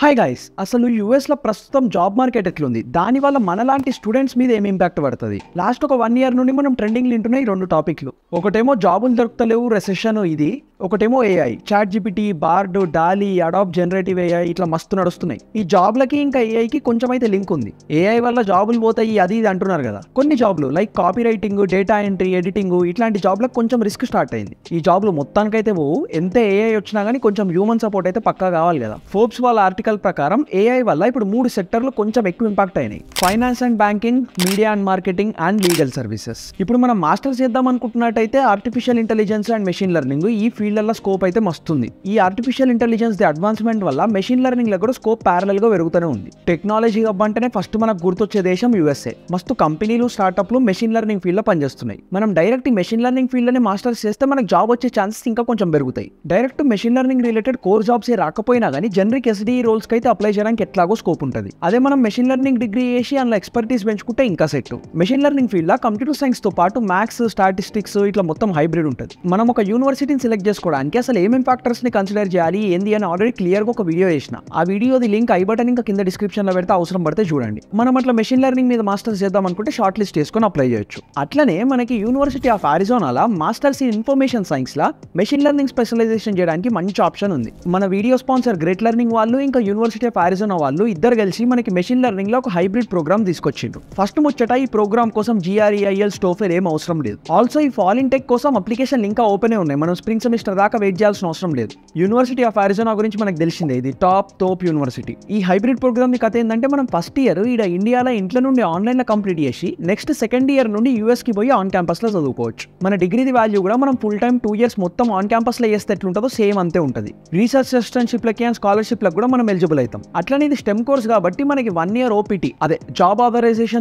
hi guys అసలు యూఎస్లో ప్రస్తుతం జాబ్ మార్కెట్ ఎట్లుంది దానివల్ల మనలాంటి స్టూడెంట్స్ మీద ఏం ఇంపాక్ట్ పడుతుంది లాస్ట్ ఒక వన్ ఇయర్ నుండి మనం ట్రెండింగ్ వింటున్నాయి ఈ రెండు టాపిక్లు ఒకటేమో జాబులు దొరుకుతలేవు రెసెషన్ ఇది ఒకటేమో AI chat GPT Bard Dalle అడాప్ జనరేటివ్ ఏఐ ఇట్లా మస్తు నడుస్తున్నాయి ఈ జాబ్లకి ఇంకా ఏఐకి కొంచెం అయితే లింక్ ఉంది ఏఐ వల్ల జాబులు పోతాయి అది ఇది అంటున్నారు కదా కొన్ని జాబ్లు like copy writing data entry editing ఇట్లాంటి జాబ్లకు కొంచెం రిస్క్ స్టార్ట్ అయింది ఈ జాబ్లు మొత్తానికైతే పోవు ఎంత ఏఐ వచ్చినా కానీ కొంచెం హ్యూమన్ సపోర్ట్ అయితే పక్కా కావాలి కదా ఫోర్బ్స్ వాళ్ళ ఆర్టికల్ ఆర్టికల్ ప్రకారం ఏఐ వల్ల ఇప్పుడు మూడు సెక్టర్లు కొంచెం ఎక్కువ ఇంపాక్ట్ అయినాయి finance and banking media and marketing and legal services ఇప్పుడు మనం మాస్టర్స్ చేద్దాం అనుకుంటున్నట్టయితే artificial intelligence and machine learning ఈ ఫీల్డ్లలో స్కోప్ అయితే మస్తుంది ఈ ఆర్టిఫిషియల్ ఇంటెలిజెన్స్ ది అడ్వాన్స్మెంట్ వల్ల మెషిన్ లెర్నింగ్ లో కూడా స్కోప్ ప్యారల్ గా పెరుగుతూనే ఉంది టెక్నాలజీ అవ్వంటేనే అంటేనే ఫస్ట్ మనకు గుర్తొచ్చే దేశం యూఎస్ఏ మస్తు కంపెనీలు స్టార్టప్లు మెషిన్ లెర్నింగ్ ఫీల్డ్ లో పనిచేస్తున్నాయి మనం డైరెక్ట్ మెషిన్ లెర్నింగ్ ఫీల్డ్ లోనే మాస్టర్స్ చేస్తే మనకు జాబ్ వచ్చే ఛాన్సెస్ ఇంకా కొంచెం పెరుగుతాయి direct machine learning related core jobs రాకపోయినా కానీ జనరిక్ ఎస్డి రోల్స్ అయితే అప్లై చేయడానికి ఎట్లాగో స్కోప్ ఉంటుంది అదే మనం మెషిన్ లెర్నింగ్ డిగ్రీ చేసి అందులో ఎక్స్పర్టీస్ పెంచుకుంటే ఇంకా సెట్ మెషిన్ లెర్నింగ్ లో కంప్యూటర్ సైన్స్ తో పాటు మ్యాథ్స్ స్టాటిస్టిక్స్ ఇట్లా మొత్తం హైబ్రిడ్ ఉంటుంది మనం ఒక యూనివర్సిటీని సెలెక్ట్ చేసుకోవడానికి అసలు ఏమేమి ని కన్సిడర్ చేయాలి ఏంది అని ఆల్రెడీ క్లియర్ గా ఒక వీడియో చేసిన ఆ వీడియోది లింక్ ఐ బటన్ ఇంకా కింద డిస్క్రిప్షన్ లో పెడితే అవసరం పడితే చూడండి మనం అట్లా మెషిన్ లెర్నింగ్ మీద మాస్టర్స్ చేద్దాం అనుకుంటే షార్ట్ లిస్ట్ చేసుకొని అప్లై చేయొచ్చు అట్లనే మనకి యూనివర్సిటీ ఆఫ్ అరిజోనాలో మాస్టర్స్ ఇన్ ఇన్ఫర్మేషన్ సైన్స్ లా మెషిన్ లెర్నింగ్ స్పెషలైజేషన్ చేయడానికి మంచి ఆప్షన్ ఉంది మన వీడియో స్పాన్సర్ గ్రేట్ లెర్నింగ్ వాళ్ళు ఇంకా యూనివర్సిటీ ఆఫ్ ఆరిజోనా వాళ్ళు ఇద్దరు కలిసి మనకి మెషిన్ లెర్నింగ్ లో ఒక హైబ్రిడ్ ప్రోగ్రామ్ తీసుకొచ్చిండ్రు ఫస్ట్ ముచ్చట ఈ ప్రోగ్రామ్ కోసం జిఆర్ఈఐఎల్ e స్టోఫర్ ఏం అవసరం లేదు ఆల్సో ఈ ఫాలిన్ టెక్ కోసం అప్లికేషన్ ఇంకా ఏ ఉన్నాయి మనం స్ప్రింగ్ సెమిస్టర్ దాకా వెయిట్ చేయాల్సిన అవసరం లేదు యూనివర్సిటీ ఆఫ్ ఆరిజోనా గురించి మనకు తెలిసిందే ఇది టాప్ తోప్ యూనివర్సిటీ ఈ హైబ్రిడ్ ప్రోగ్రామ్ ని కథ ఏంటంటే మనం ఫస్ట్ ఇయర్ ఈడ ఇండియాలో ఇంట్లో నుండి ఆన్లైన్ లో కంప్లీట్ చేసి నెక్స్ట్ సెకండ్ ఇయర్ నుండి యూఎస్ కి పోయి ఆన్ క్యాంపస్ లో చదువుకోవచ్చు మన డిగ్రీది వాల్యూ కూడా మనం ఫుల్ టైం టూ ఇయర్స్ మొత్తం ఆన్ క్యాంపస్ లో చేస్తే ఎట్లుంటుందో సేమ్ అంతే ఉంటుంది రీసెర్చ్ అసిస్టెంట్షిప్ లకి అండ్ స్కాలర్షిప్ లకు కూడా మనం ఎలిజిబుల్ అవుతాం అట్లనే ఇది స్టెమ్ కోర్స్ కాబట్టి మనకి వన్ ఇయర్ ఓపీటీ అదే జాబ్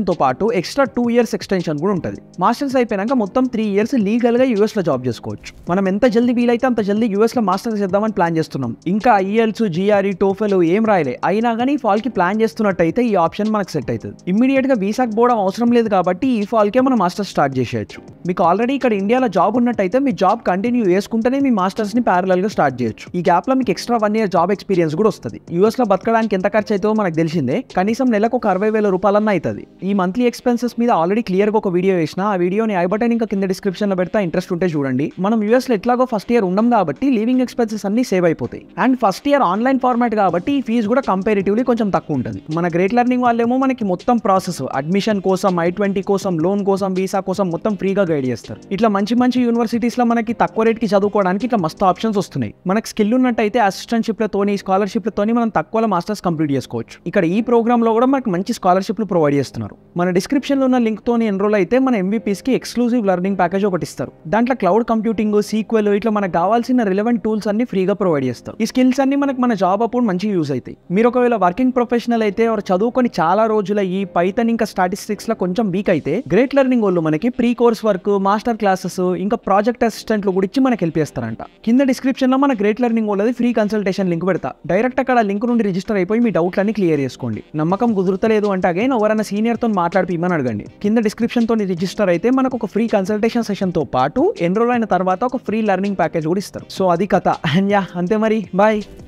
తో పాటు ఎక్స్ట్రా టూ ఇయర్స్ ఎక్స్టెన్షన్ కూడా ఉంటుంది మాస్టర్స్ అయిపోయినాక మొత్తం త్రీ ఇయర్స్ లీగల్గా యూఎస్లో జాబ్ చేసుకోవచ్చు మనం ఎంత జల్దీ వీలైతే అంత జల్దీ లో మాస్టర్స్ చేద్దామని ప్లాన్ చేస్తున్నాం ఇంకా ఐఎల్స్ జిఆర్ఈ టోఫెల్ ఏం రాయలే అయినా కానీ ఫాల్ కి ప్లాన్ చేస్తున్నట్టయితే ఈ ఆప్షన్ మనకు సెట్ అవుతుంది ఇమ్మీడియట్గా వీసాకి పోవడం అవసరం లేదు కాబట్టి ఈ ఫాల్కే మనం మాస్టర్స్ స్టార్ట్ చేసేయచ్చు మీకు ఆల్రెడీ ఇక్కడ ఇండియాలో జాబ్ ఉన్నట్టయితే మీ జాబ్ కంటిన్యూ చేసుకుంటేనే మీ ప్యారల్ గా స్టార్ట్ చేయొచ్చు ఈ లో మీకు extra one year job experience కూడా వస్తుంది యుఎస్లో బతకడానికి ఎంత ఖర్చు అవుతుందో మనకు తెలిసిందే కనీసం నెలకు ఒక అరవై వేల రూపాయలన్న అవుతుంది ఈ మంత్లీ ఎక్స్పెన్సెస్ మీద ఆల్రెడీ క్లియర్గా ఒక వీడియో వేసిన ఆ వీడియోని ఐ బటన్ ఇంకా కింద డిస్క్రిప్షన్లో పెడతా ఇంట్రెస్ట్ ఉంటే చూడండి మనం యూఎస్లో ఎట్లాగో ఫస్ట్ ఇయర్ ఉండం కాబట్టి లీవింగ్ ఎక్స్పెన్సెస్ అన్ని సేవ్ అయిపోతాయి and first year online format కాబట్టి ఈ ఫీజు కూడా కంపారిటివ్లీ కొంచెం తక్కువ ఉంటుంది మన గ్రేట్ లెర్నింగ్ వాళ్ళేమో మనకి మొత్తం ప్రాసెస్ అడ్మిషన్ కోసం ఐ ట్వంటీ కోసం లోన్ కోసం వీసా కోసం మొత్తం ఫ్రీగా గైడ్ చేస్తారు ఇట్లా మంచి మంచి యూనివర్సిటీస్లో మనకి తక్కువ రేట్కి చదువుకోవడానికి ఇట్లా మస్తు ఆప్షన్స్ వస్తున్నాయి మనకి స్కిల్ ఉన్నట్టయితే అసిస్టెంట్షిప్లతోని స్కాలర్షిప్లతోని మనం తక్కువలో మాస్టర్స్ కంప్లీట్ చేసుకోవచ్చు ఇక్కడ ఈ ప్రోగ్రామ్లో కూడా మనకు మంచి స్కాలర్షిప్లు ప్రొవైడ్ చేస్తున్నారు మన డిస్క్రిప్షన్లో ఉన్న లింక్తోని ఎన్రోల్ అయితే మన ఎంబీపీస్కి ఎక్స్క్లూజివ్ లర్నింగ్ ప్యాకేజ్ ఒకటి ఇస్తారు దాంట్లో క్లౌడ్ కంప్యూటింగ్ సీక్వెల్ ఇట్లా మనకు కావాల్సిన రిలవెంట్ టూల్స్ అన్ని ఫ్రీగా ప్రొవైడ్ చేస్తారు ఈ స్కిల్స్ అన్ని మనకు మన జాబ్ అప్పుడు మంచి యూజ్ అవుతాయి మీరు ఒకవేళ వర్కింగ్ ప్రొఫెషనల్ అయితే వారు చదువుకొని చాలా రోజుల ఈ పైతన్ ఇంకా స్టాటిస్టిక్స్ లో కొంచెం వీక్ అయితే గ్రేట్ లెర్నింగ్ వాళ్ళు మనకి pre course work master classes ఇంకా ప్రాజెక్ట్ అసిస్టెంట్లు గురించి మనకి హెల్ప్ చేస్తారంట కింద లో మన గ్రేట్ లర్నింగ్ వాళ్ళది ఫ్రీ కన్సల్టేషన్ లింక్ పెడతా డైరెక్ట్ అక్కడ లింక్ బ్యాంకు నుండి రిజిస్టర్ అయిపోయి మీ డౌట్లన్నీ క్లియర్ చేసుకోండి నమ్మకం కుదురుతలేదు అంటే అగైన్ ఎవరైనా సీనియర్తో మాట్లాడిపిమని అడగండి కింద డిస్క్రిప్షన్ తో రిజిస్టర్ అయితే మనకు ఒక ఫ్రీ కన్సల్టేషన్ సెషన్తో పాటు ఎన్రోల్ అయిన తర్వాత ఒక ఫ్రీ లెర్నింగ్ ప్యాకేజ్ కూడా ఇస్తారు సో అది కథ అంతే మరి బాయ్